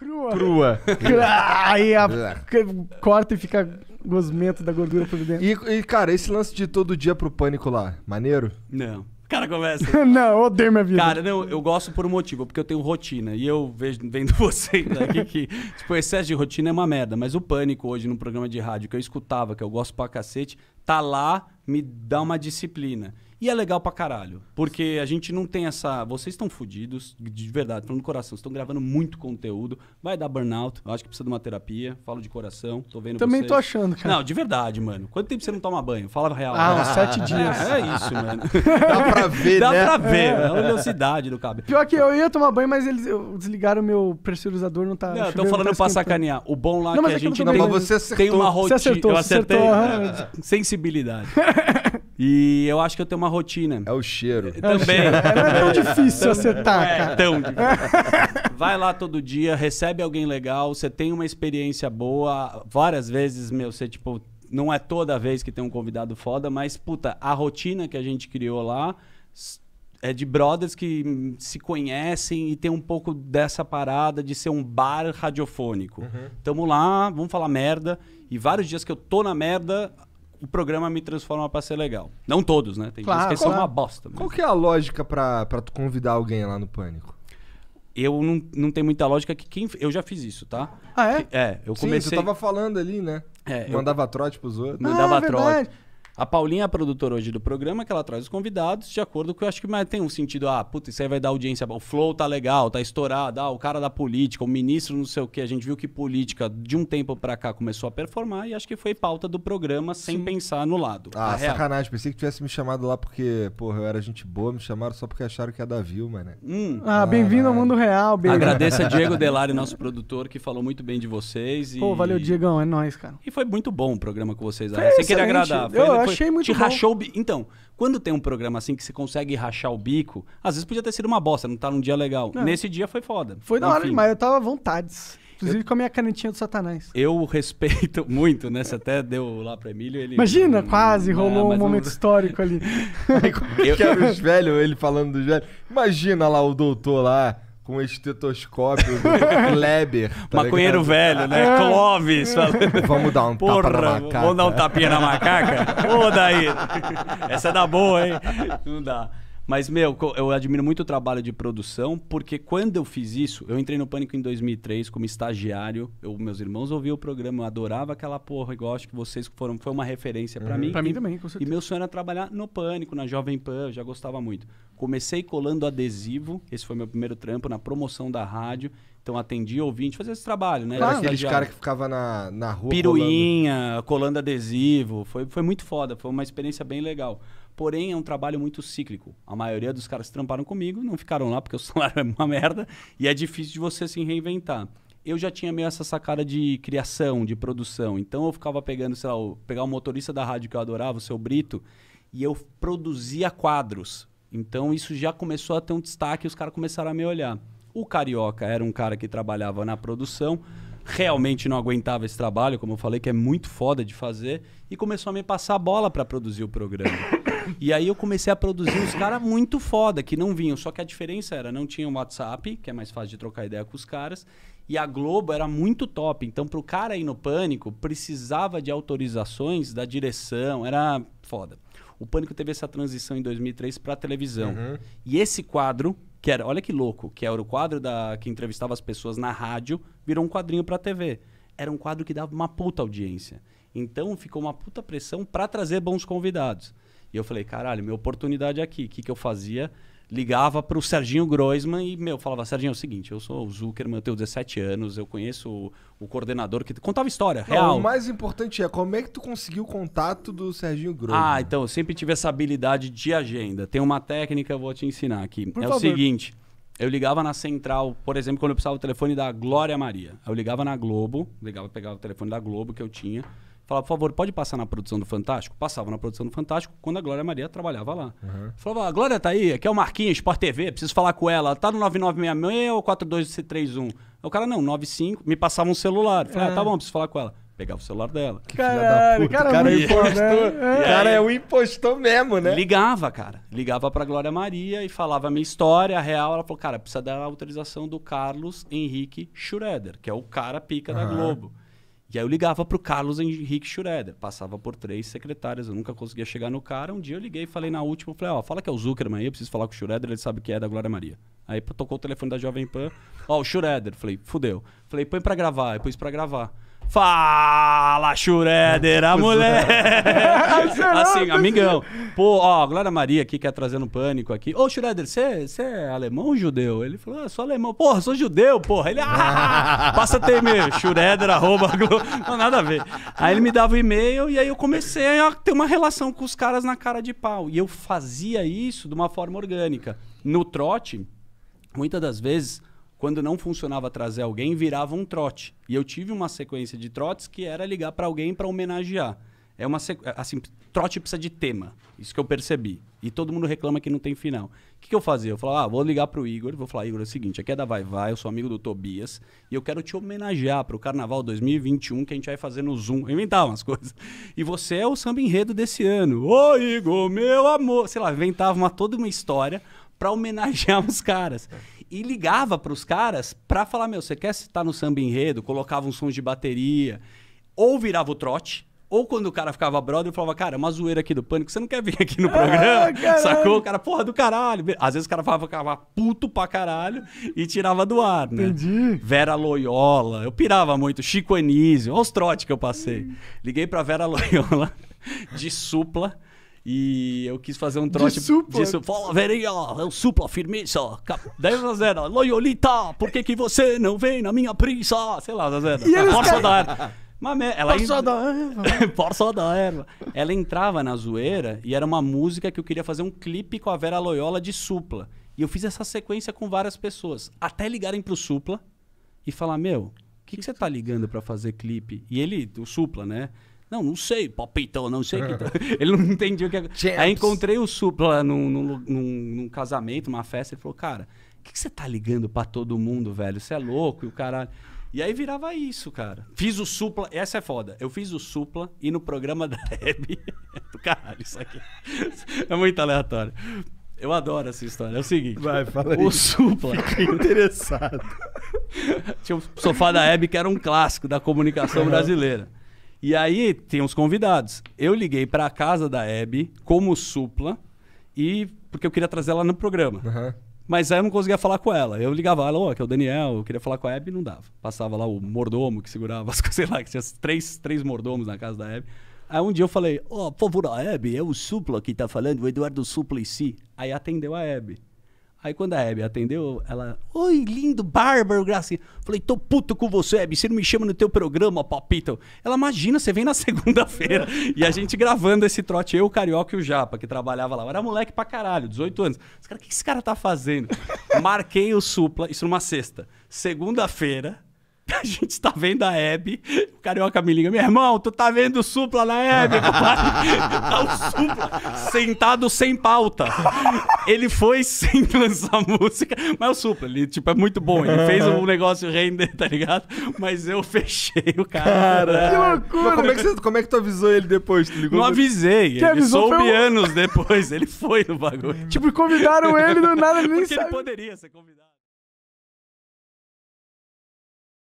Crua. Crua. Aí a... É. corta e fica gosmento da gordura por dentro. E, e, cara, esse lance de todo dia pro pânico lá, maneiro? Não. Cara, conversa. não, odeio minha vida. Cara, não, eu gosto por um motivo, porque eu tenho rotina. E eu vejo, vendo você aqui que, tipo, o excesso de rotina é uma merda. Mas o pânico hoje num programa de rádio que eu escutava, que eu gosto pra cacete, tá lá, me dá uma disciplina. E é legal pra caralho. Porque a gente não tem essa. Vocês estão fodidos, de verdade, falando do coração. Vocês estão gravando muito conteúdo. Vai dar burnout. Eu acho que precisa de uma terapia. Falo de coração. Tô vendo Também vocês. tô achando, cara. Não, de verdade, mano. Quanto tempo você não toma banho? Fala real. Ah, uns sete dias. É, é, isso, mano. Dá pra ver, Dá né? Dá pra ver. É. é a velocidade do cabelo. Pior que eu ia tomar banho, mas eles desligaram o meu pressurizador, não tá. Não, falando tá pra sacanear. O bom lá não, é que é a gente não tem, você tem uma rotina. Você acertou, eu acertei. Acertou, sensibilidade. E eu acho que eu tenho uma rotina. É o cheiro. É Também. É, não é tão difícil acertar, é, cara. Tão difícil. Vai lá todo dia, recebe alguém legal, você tem uma experiência boa. Várias vezes, meu, você, tipo, não é toda vez que tem um convidado foda, mas, puta, a rotina que a gente criou lá é de brothers que se conhecem e tem um pouco dessa parada de ser um bar radiofônico. Uhum. Tamo lá, vamos falar merda. E vários dias que eu tô na merda, o programa me transforma para ser legal. Não todos, né? Tem claro, que qual, uma bosta. Mesmo. Qual que é a lógica para tu convidar alguém lá no Pânico? Eu não, não tenho muita lógica que quem. Eu já fiz isso, tá? Ah, é? É, eu Sim, comecei. Sim, tava falando ali, né? É, mandava eu... trote pros outros. Mandava ah, é trote. Verdade. A Paulinha é a produtora hoje do programa, que ela traz os convidados de acordo com que eu acho que tem um sentido. Ah, puta, isso aí vai dar audiência. O flow tá legal, tá estourado. Ah, o cara da política, o ministro não sei o que. A gente viu que política de um tempo pra cá começou a performar e acho que foi pauta do programa sem Sim. pensar no lado. Ah, sacanagem. Real. Pensei que tivesse me chamado lá porque, porra, eu era gente boa. Me chamaram só porque acharam que ia dar view, mano. Hum. Ah, ah bem-vindo ao mundo real, baby. Agradeço a Diego Delari, nosso produtor, que falou muito bem de vocês. E... Pô, valeu, Diegão. É nóis, cara. E foi muito bom o programa com vocês. Foi ah, Você queria agradar. Foi né? eu, eu foi, achei muito te bom. rachou o bico. Então, quando tem um programa assim que você consegue rachar o bico, às vezes podia ter sido uma bosta, não tá num dia legal. Não. É. Nesse dia foi foda. Foi Enfim. da hora demais, eu tava à vontades. Inclusive eu, com a minha canetinha do Satanás. Eu respeito muito, né? Você até deu lá pro Emílio. Ele, Imagina, hum, quase rolou né? um momento histórico ali. É eu quero os velhos, ele falando dos velhos. Imagina lá o doutor lá com um estetoscópio do Kleber. Tá Maconheiro velho, né? É. Vamos dar um Porra, tapa na macaca. Vamos dar um tapinha na macaca? Ô, daí. Essa é dá boa, hein? Não dá. Mas, meu, eu admiro muito o trabalho de produção, porque quando eu fiz isso, eu entrei no Pânico em 2003 como estagiário. Eu, meus irmãos ouviam o programa, eu adorava aquela porra, igual acho que vocês foram. Foi uma referência para uhum. mim. Pra mim também, com certeza. E meu sonho era trabalhar no Pânico, na Jovem Pan, eu já gostava muito. Comecei colando adesivo, esse foi meu primeiro trampo, na promoção da rádio. Então atendi ouvinte, fazia esse trabalho, né? Claro, aqueles caras que ficava na, na rua. Piruinha, colando. colando, adesivo. Foi, foi muito foda, foi uma experiência bem legal. Porém, é um trabalho muito cíclico. A maioria dos caras se tramparam comigo não ficaram lá porque o salário é uma merda e é difícil de você se reinventar. Eu já tinha meio essa sacada de criação, de produção. Então eu ficava pegando, sei lá, o, pegar o motorista da rádio que eu adorava, o seu Brito, e eu produzia quadros. Então isso já começou a ter um destaque e os caras começaram a me olhar. O Carioca era um cara que trabalhava na produção, realmente não aguentava esse trabalho, como eu falei, que é muito foda de fazer, e começou a me passar a bola para produzir o programa. E aí eu comecei a produzir uns caras muito foda, que não vinham. Só que a diferença era, não tinha o WhatsApp, que é mais fácil de trocar ideia com os caras, e a Globo era muito top. Então, pro cara ir no pânico, precisava de autorizações da direção, era foda. O Pânico teve essa transição em 2003 para televisão. Uhum. E esse quadro, que era, olha que louco, que era o quadro da que entrevistava as pessoas na rádio, virou um quadrinho para TV. Era um quadro que dava uma puta audiência. Então ficou uma puta pressão para trazer bons convidados. E eu falei, caralho, minha oportunidade é aqui. O que, que eu fazia? Ligava para o Serginho Groisman e, meu, falava, Serginho, é o seguinte, eu sou o Zuckerman, eu tenho 17 anos, eu conheço o, o coordenador que contava história, Não, real. O mais importante é, como é que tu conseguiu o contato do Serginho Groisman? Ah, então, eu sempre tive essa habilidade de agenda. Tem uma técnica, eu vou te ensinar aqui. Por é favor. o seguinte, eu ligava na central, por exemplo, quando eu precisava do telefone da Glória Maria. Eu ligava na Globo, ligava, pegava o telefone da Globo que eu tinha Falava, por favor, pode passar na produção do Fantástico? Passava na produção do Fantástico quando a Glória Maria trabalhava lá. Uhum. Falava, a ah, Glória tá aí, aqui é o Marquinhos, Sport TV, preciso falar com ela. Tá no 9966 ou 42331? O cara, não, 95, me passava um celular. Falava, ah, tá é. bom, preciso falar com ela pegava o celular dela. Que Caralho, filha da puta. Cara, cara, é, né? impostor, né? é. cara é um impostor mesmo, né? Ligava, cara. Ligava pra Glória Maria e falava a minha história a real. Ela falou, cara, precisa da autorização do Carlos Henrique Schroeder, que é o cara pica uhum. da Globo. E aí eu ligava pro Carlos Henrique Schroeder, passava por três secretárias, eu nunca conseguia chegar no cara. Um dia eu liguei e falei na última, falei, ó, oh, fala que é o Zuckerman aí, eu preciso falar com o Schroeder, ele sabe que é da Glória Maria. Aí tocou o telefone da Jovem Pan, ó, oh, o Schroeder, falei, fudeu. Falei, põe pra gravar, eu pus pra gravar. Fala, Schroeder, a é. mulher! assim, é. amigão. Pô, ó, Glória Maria aqui quer é trazer um pânico aqui. Ô, Schroeder, você é alemão ou judeu? Ele falou, ah, sou alemão. Porra, sou judeu, porra. Ele, ah, passa teu e-mail, Schroeder, arroba, não, nada a ver. Aí ele me dava o e-mail e aí eu comecei a ter uma relação com os caras na cara de pau. E eu fazia isso de uma forma orgânica. No trote, muitas das vezes quando não funcionava trazer alguém, virava um trote. E eu tive uma sequência de trotes que era ligar para alguém para homenagear. É uma sequ... assim, trote precisa de tema. Isso que eu percebi. E todo mundo reclama que não tem final. O que, que eu fazia? Eu falava, ah, vou ligar pro Igor, vou falar, Igor, é o seguinte, aqui é da Vai Vai, eu sou amigo do Tobias, e eu quero te homenagear pro Carnaval 2021 que a gente vai fazer no Zoom. Eu inventava umas coisas. E você é o samba enredo desse ano. Ô, Igor, meu amor! Sei lá, inventava uma, toda uma história para homenagear os caras. É e ligava para os caras para falar: meu, você quer estar no samba enredo? Colocava uns sons de bateria, ou virava o trote. Ou quando o cara ficava brother, eu falava, cara, é uma zoeira aqui do pânico, você não quer vir aqui no ah, programa? Ah, Sacou? O cara, porra do caralho. Às vezes o cara falava, ficava puto pra caralho e tirava do ar, né? Entendi. Vera Loyola, eu pirava muito. Chico Anísio, olha os trotes que eu passei. Hum. Liguei pra Vera Loyola de supla. E eu quis fazer um trote de supla. De su Fala, verinha, eu é supla, firmeza. 10 a 0. Loyolita, por que, que você não vem na minha prisa? Sei lá, Zazera. Força da erva. Mas, ela Força da erva. Força da erva. Ela entrava na zoeira e era uma música que eu queria fazer um clipe com a Vera Loyola de supla. E eu fiz essa sequência com várias pessoas. Até ligarem pro supla e falar, meu, o que, que, que você tá ligando para fazer clipe? E ele, o supla, né? Não, não sei, palpitão, não sei. Que... Tá. ele não entendia o que era. Aí encontrei o Supla num, num, num, num casamento, uma festa, ele falou, cara, o que, que você tá ligando para todo mundo, velho? Você é louco e o caralho. E aí virava isso, cara. Fiz o supla, essa é foda. Eu fiz o supla e no programa da Hebe. do caralho, isso aqui. É muito aleatório. Eu adoro essa história. É o seguinte. Vai, fala aí. O supla. Fiquei interessado. Tinha o sofá da Hebe, que era um clássico da comunicação brasileira. E aí tem os convidados. Eu liguei para a casa da Hebe como supla e porque eu queria trazer ela no programa. Uhum. Mas aí eu não conseguia falar com ela. Eu ligava ela, ô, oh, que é o Daniel, eu queria falar com a Hebe, não dava. Passava lá o mordomo que segurava as coisas, sei lá, que tinha três, três mordomos na casa da Hebe. Aí um dia eu falei, ó, oh, por favor, a Hebe, é o Supla que tá falando, o Eduardo Supla si. Aí atendeu a Hebe. Aí quando a Hebe atendeu, ela, oi, lindo, bárbaro, gracinha. Falei, tô puto com você, Hebe, você não me chama no teu programa, papito. Ela, imagina, você vem na segunda-feira. e a gente gravando esse trote, eu, o Carioca e o Japa, que trabalhava lá. Eu era moleque pra caralho, 18 anos. Os cara, o que esse cara tá fazendo? Marquei o supla, isso numa sexta. Segunda-feira, A gente tá vendo a Hebe. O Carioca me liga. Meu irmão, tu tá vendo o supla na Hebe, tá o supla sentado sem pauta. Ele foi sem lançar música. Mas o supla, ele tipo, é muito bom. Ele fez um negócio render, tá ligado? Mas eu fechei o cara. Caraca. Que loucura. Como é que, você, como é que tu avisou ele depois? Tu ligou Não pra- avisei. Quem ele soube anos depois. Ele foi no bagulho. Tipo, convidaram ele do nada, ele nem Porque ele poderia ser convidado.